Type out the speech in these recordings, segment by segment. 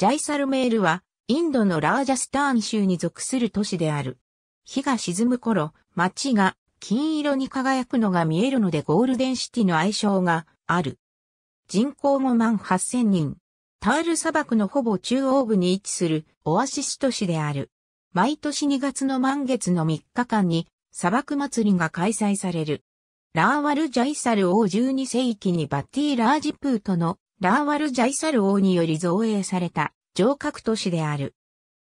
ジャイサルメールは、インドのラージャスターン州に属する都市である。日が沈む頃、街が金色に輝くのが見えるのでゴールデンシティの愛称がある。人口5万8000人。タール砂漠のほぼ中央部に位置するオアシス都市である。毎年2月の満月の3日間に砂漠祭りが開催される。ラーワル・ジャイサル王12世紀にバッティ・ラージプートのラーワル・ジャイサル王により造営された城郭都市である。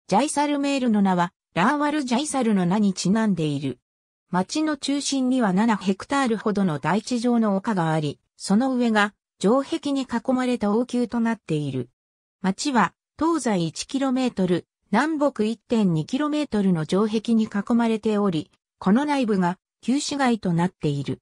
ジャイサルメールの名は、ラーワル・ジャイサルの名にちなんでいる。町の中心には7ヘクタールほどの大地上の丘があり、その上が城壁に囲まれた王宮となっている。町は東西 1km、南北 1.2km の城壁に囲まれており、この内部が旧市街となっている。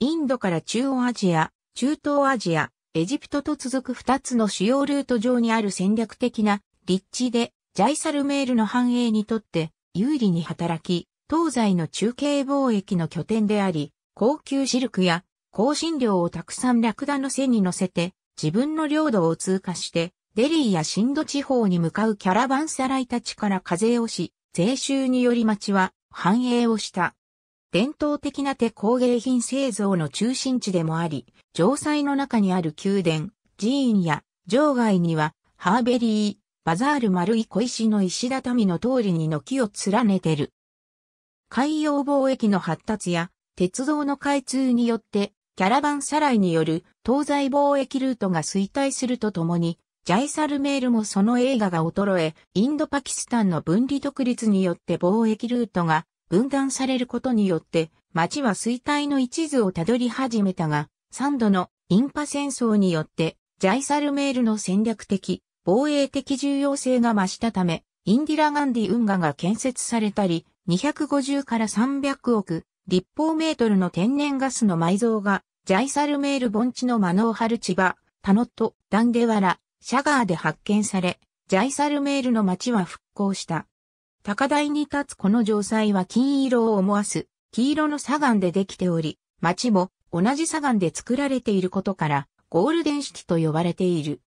インドから中央アジア、中東アジア、エジプトと続く2つの主要ルート上にある戦略的な立地で、ジャイサルメールの繁栄にとって有利に働き、東西の中継貿易の拠点であり、高級シルクや香辛料をたくさんラクダの背に乗せて、自分の領土を通過して、デリーやシンド地方に向かうキャラバンサライたちから課税をし、税収により町は繁栄をした。伝統的な手工芸品製造の中心地でもあり、城塞の中にある宮殿、寺院や城外にはハーベリー、バザール丸い小石の石畳の通りに軒を連ねてる。海洋貿易の発達や鉄道の開通によってキャラバンサライによる東西貿易ルートが衰退するとともに、ジャイサルメールもその映画が衰え、インドパキスタンの分離独立によって貿易ルートが分断されることによって、町は衰退の一途をたどり始めたが、3度のインパ戦争によって、ジャイサルメールの戦略的、防衛的重要性が増したため、インディラ・ガンディ運河が建設されたり、250から300億立方メートルの天然ガスの埋蔵が、ジャイサルメール盆地のマノーハルチバ、タノット、ダンデワラ、シャガーで発見され、ジャイサルメールの町は復興した。高台に立つこの城塞は金色を思わす、黄色の砂岩でできており、町も同じ砂岩で作られていることから、ゴールデンシティと呼ばれている。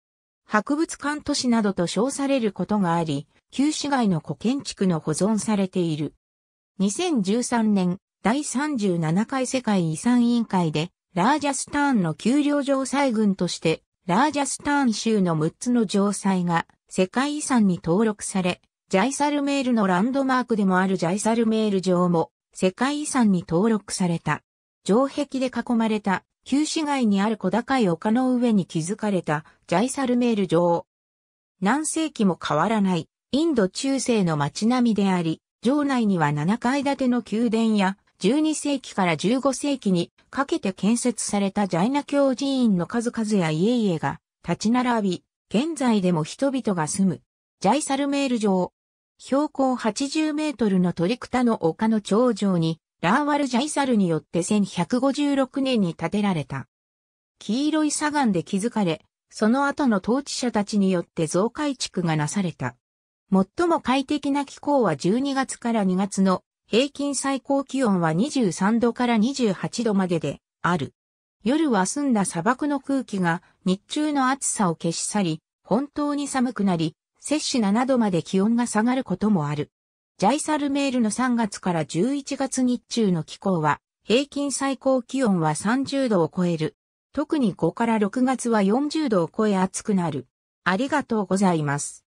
博物館都市などと称されることがあり、旧市街の古建築の保存されている。2013年、第37回世界遺産委員会で、ラージャスターンの丘陵城塞群として、ラージャスターン州の6つの城塞が世界遺産に登録され、ジャイサルメールのランドマークでもあるジャイサルメール城も世界遺産に登録された。城壁で囲まれた旧市街にある小高い丘の上に築かれたジャイサルメール城。何世紀も変わらないインド中世の街並みであり、城内には7階建ての宮殿や12世紀から15世紀にかけて建設されたジャイナ教寺院の数々や家々が立ち並び、現在でも人々が住むジャイサルメール城。標高80メートルのトリクタの丘の頂上に、ラーワルジャイサルによって1156年に建てられた。黄色い砂岩で築かれ、その後の統治者たちによって増改築がなされた。最も快適な気候は12月から2月の平均最高気温は23度から28度までである。夜は澄んだ砂漠の空気が日中の暑さを消し去り、本当に寒くなり、摂氏7度まで気温が下がることもある。ジャイサルメールの3月から11月日中の気候は、平均最高気温は30度を超える。特に5から6月は40度を超え暑くなる。ありがとうございます。